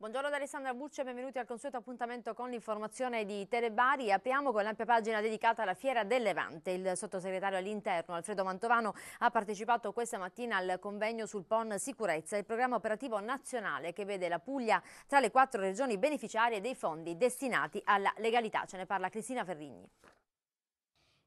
Buongiorno da Alessandra Buccio e benvenuti al consueto appuntamento con l'informazione di Telebari. Apriamo con l'ampia pagina dedicata alla Fiera del Levante. Il sottosegretario all'interno Alfredo Mantovano ha partecipato questa mattina al convegno sul PON Sicurezza, il programma operativo nazionale che vede la Puglia tra le quattro regioni beneficiarie dei fondi destinati alla legalità. Ce ne parla Cristina Ferrigni.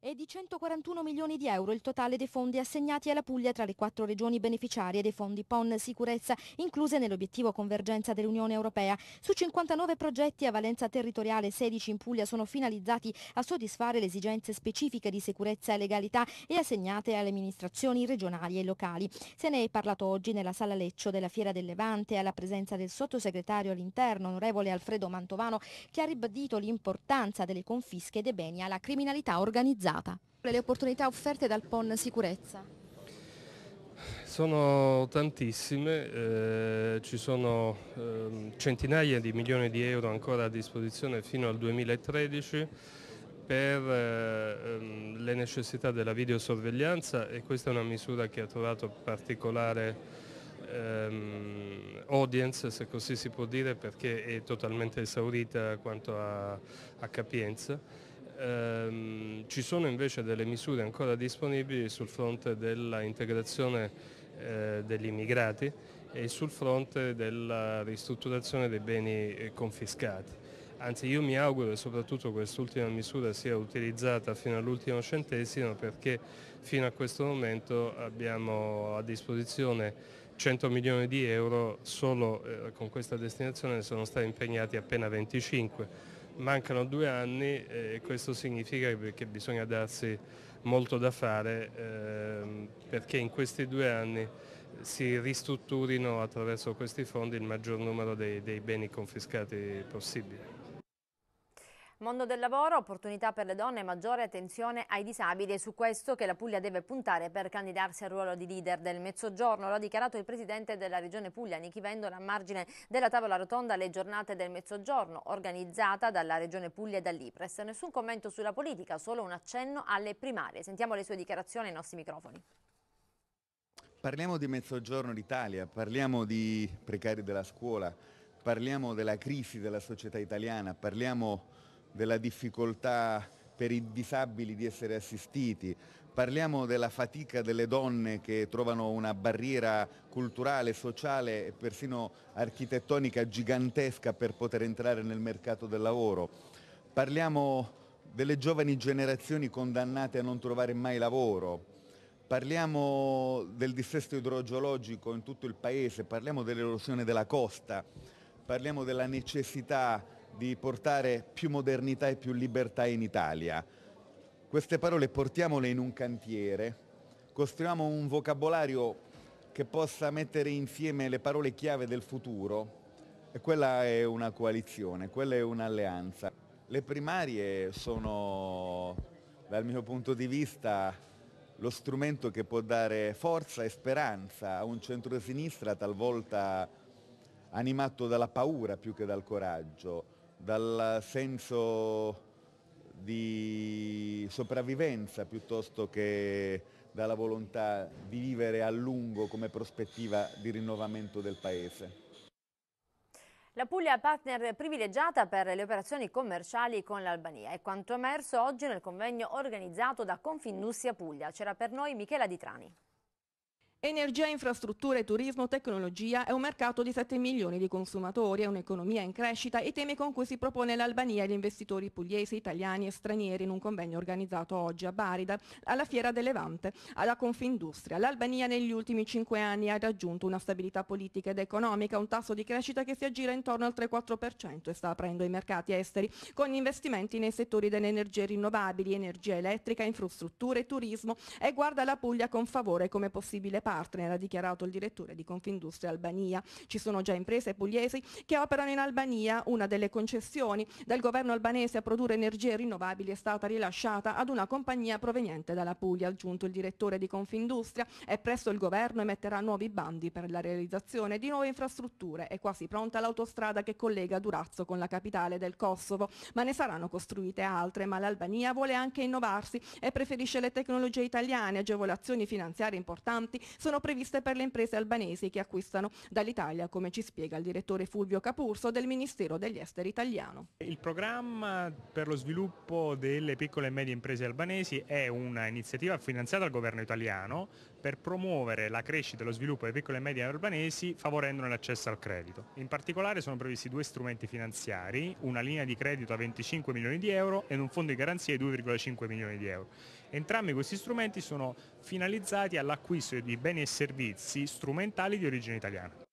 È di 141 milioni di euro il totale dei fondi assegnati alla Puglia tra le quattro regioni beneficiarie dei fondi PON Sicurezza, incluse nell'obiettivo convergenza dell'Unione Europea. Su 59 progetti a valenza territoriale 16 in Puglia sono finalizzati a soddisfare le esigenze specifiche di sicurezza e legalità e assegnate alle amministrazioni regionali e locali. Se ne è parlato oggi nella sala Leccio della Fiera del Levante alla presenza del sottosegretario all'interno, onorevole Alfredo Mantovano, che ha ribadito l'importanza delle confische dei beni alla criminalità organizzata valorizzata. Le opportunità offerte dal PON Sicurezza? Sono tantissime, eh, ci sono eh, centinaia di milioni di euro ancora a disposizione fino al 2013 per eh, ehm, le necessità della videosorveglianza e questa è una misura che ha trovato particolare ehm, audience, se così si può dire, perché è totalmente esaurita quanto a, a capienza Ehm, ci sono invece delle misure ancora disponibili sul fronte dell'integrazione eh, degli immigrati e sul fronte della ristrutturazione dei beni eh, confiscati. Anzi io mi auguro che soprattutto quest'ultima misura sia utilizzata fino all'ultimo centesimo perché fino a questo momento abbiamo a disposizione 100 milioni di euro, solo eh, con questa destinazione ne sono stati impegnati appena 25 mancano due anni e questo significa che bisogna darsi molto da fare ehm, perché in questi due anni si ristrutturino attraverso questi fondi il maggior numero dei, dei beni confiscati possibile. Mondo del lavoro, opportunità per le donne maggiore attenzione ai disabili. È su questo che la Puglia deve puntare per candidarsi al ruolo di leader del Mezzogiorno. Lo ha dichiarato il presidente della Regione Puglia, Nichi Vendola, a margine della tavola rotonda alle giornate del Mezzogiorno, organizzata dalla Regione Puglia e dall'Ipres. Nessun commento sulla politica, solo un accenno alle primarie. Sentiamo le sue dichiarazioni ai nostri microfoni. Parliamo di Mezzogiorno d'Italia, parliamo di precari della scuola, parliamo della crisi della società italiana, parliamo della difficoltà per i disabili di essere assistiti, parliamo della fatica delle donne che trovano una barriera culturale, sociale e persino architettonica gigantesca per poter entrare nel mercato del lavoro. Parliamo delle giovani generazioni condannate a non trovare mai lavoro. Parliamo del dissesto idrogeologico in tutto il paese, parliamo dell'erosione della costa, parliamo della necessità di portare più modernità e più libertà in Italia. Queste parole portiamole in un cantiere, costruiamo un vocabolario che possa mettere insieme le parole chiave del futuro e quella è una coalizione, quella è un'alleanza. Le primarie sono, dal mio punto di vista, lo strumento che può dare forza e speranza a un centro-sinistra talvolta animato dalla paura più che dal coraggio dal senso di sopravvivenza piuttosto che dalla volontà di vivere a lungo come prospettiva di rinnovamento del Paese. La Puglia è partner privilegiata per le operazioni commerciali con l'Albania. È quanto emerso oggi nel convegno organizzato da Confindustria Puglia. C'era per noi Michela Di Trani. Energia, infrastrutture, turismo, tecnologia è un mercato di 7 milioni di consumatori, è un'economia in crescita e temi con cui si propone l'Albania agli investitori pugliesi, italiani e stranieri in un convegno organizzato oggi a Barida, alla Fiera del Levante, alla Confindustria. L'Albania negli ultimi 5 anni ha raggiunto una stabilità politica ed economica, un tasso di crescita che si aggira intorno al 3-4% e sta aprendo i mercati esteri con investimenti nei settori delle energie rinnovabili, energia elettrica, infrastrutture, turismo e guarda la Puglia con favore come possibile partner partner, ha dichiarato il direttore di Confindustria Albania. Ci sono già imprese pugliesi che operano in Albania. Una delle concessioni dal governo albanese a produrre energie rinnovabili è stata rilasciata ad una compagnia proveniente dalla Puglia, aggiunto il direttore di Confindustria. E presto il governo emetterà nuovi bandi per la realizzazione di nuove infrastrutture. È quasi pronta l'autostrada che collega Durazzo con la capitale del Kosovo, ma ne saranno costruite altre, ma l'Albania vuole anche innovarsi e preferisce le tecnologie italiane, agevolazioni finanziarie importanti, sono previste per le imprese albanesi che acquistano dall'Italia, come ci spiega il direttore Fulvio Capurso del Ministero degli Esteri italiano. Il programma per lo sviluppo delle piccole e medie imprese albanesi è un'iniziativa finanziata dal governo italiano per promuovere la crescita e lo sviluppo delle piccole e medie albanesi favorendone l'accesso al credito. In particolare sono previsti due strumenti finanziari, una linea di credito a 25 milioni di euro ed un fondo di garanzia di 2,5 milioni di euro. Entrambi questi strumenti sono finalizzati all'acquisto di beni e servizi strumentali di origine italiana.